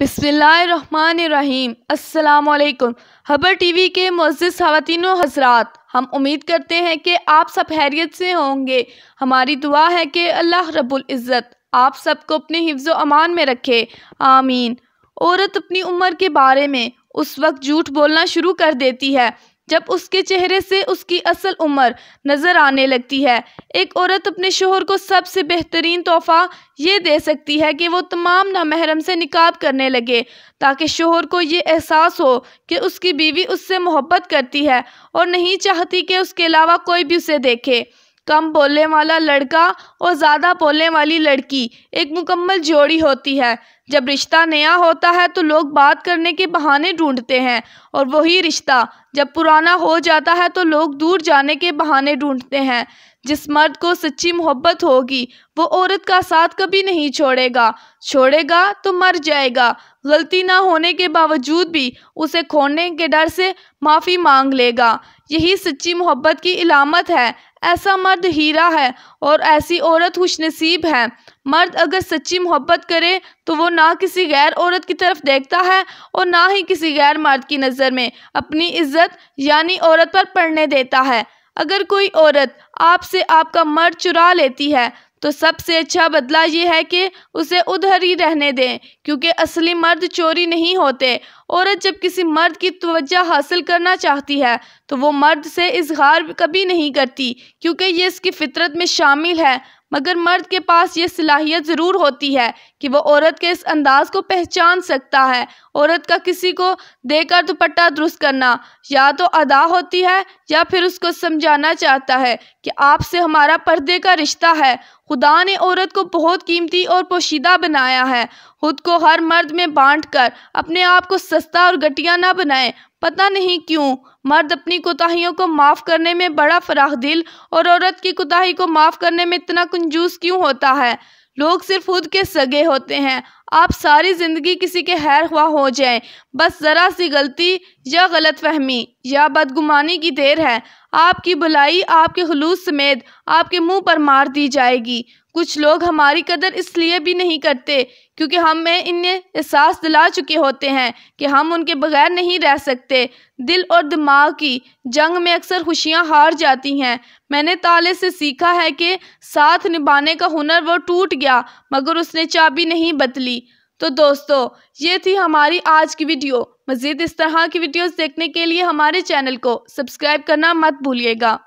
बिसमीम् अल्लाम हबर टीवी के मोज़ खातिन हजरात हम उम्मीद करते हैं कि आप सब हैरियत से होंगे हमारी दुआ है कि अल्लाह रब्बुल इज़्ज़त आप सबको अपने हिफ्ज़ अमान में रखे आमीन औरत अपनी उम्र के बारे में उस वक्त झूठ बोलना शुरू कर देती है जब उसके चेहरे से उसकी असल उम्र नज़र आने लगती है एक औरत अपने शोहर को सबसे बेहतरीन तोहफ़ा ये दे सकती है कि वो तमाम नामहरम से निकाब करने लगे ताकि शोहर को ये एहसास हो कि उसकी बीवी उससे मोहब्बत करती है और नहीं चाहती कि उसके अलावा कोई भी उसे देखे कम बोलने वाला लड़का और ज़्यादा बोलने वाली लड़की एक मुकम्मल जोड़ी होती है जब रिश्ता नया होता है तो लोग बात करने के बहाने ढूंढते हैं और वही रिश्ता जब पुराना हो जाता है तो लोग दूर जाने के बहाने ढूंढते हैं जिस मर्द को सच्ची मोहब्बत होगी वो औरत का साथ कभी नहीं छोड़ेगा छोड़ेगा तो मर जाएगा गलती ना होने के बावजूद भी उसे खोने के डर से माफ़ी मांग लेगा यही सच्ची मोहब्बत की इलामत है ऐसा मर्द हीरा है और ऐसी औरत खुशनसीब है मर्द अगर सच्ची मोहब्बत करे तो वो ना किसी गैर औरत की तरफ देखता है और ना ही किसी गैर मर्द की नज़र में अपनी इज़्ज़त यानी औरत पर पड़ने देता है अगर कोई औरत आपसे आपका मर्द चुरा लेती है तो सबसे अच्छा बदला ये है कि उसे उधर ही रहने दें क्योंकि असली मर्द चोरी नहीं होते औरत जब किसी मर्द की तवज्जा हासिल करना चाहती है तो वो मर्द से इजहार कभी नहीं करती क्योंकि ये इसकी फितरत में शामिल है मगर मर्द के पास ये सलाहियत ज़रूर होती है कि वो औरत के इस अंदाज़ को पहचान सकता है औरत का किसी को देकर दुपट्टा दुरुस्त करना या तो अदा होती है या फिर उसको समझाना चाहता है कि आपसे हमारा पर्दे का रिश्ता है खुदा ने औरत को बहुत कीमती और पोशीदा बनाया है खुद को हर मर्द में बांट कर अपने आप को सस्ता और घटिया ना बनाएं पता नहीं क्यों मर्द अपनी कोताहियों को माफ़ करने में बड़ा फराख दिल और औरत की कोताही को माफ़ करने में इतना कंजूस क्यों होता है लोग सिर्फ खुद के सगे होते हैं आप सारी ज़िंदगी किसी के हैर हुआ हो जाएं बस ज़रा सी गलती या गलत फहमी या बदगुमानी की देर है आपकी भलाई आपके खलूस समेत आपके मुंह पर मार दी जाएगी कुछ लोग हमारी कदर इसलिए भी नहीं करते क्योंकि हमें इन्हें एहसास दिला चुके होते हैं कि हम उनके बगैर नहीं रह सकते दिल और दिमाग की जंग में अक्सर खुशियाँ हार जाती हैं मैंने ताले से सीखा है कि साथ निभाने का हुनर वो टूट गया मगर उसने चाबी नहीं बदली तो दोस्तों ये थी हमारी आज की वीडियो मज़ीद इस तरह की वीडियोस देखने के लिए हमारे चैनल को सब्सक्राइब करना मत भूलिएगा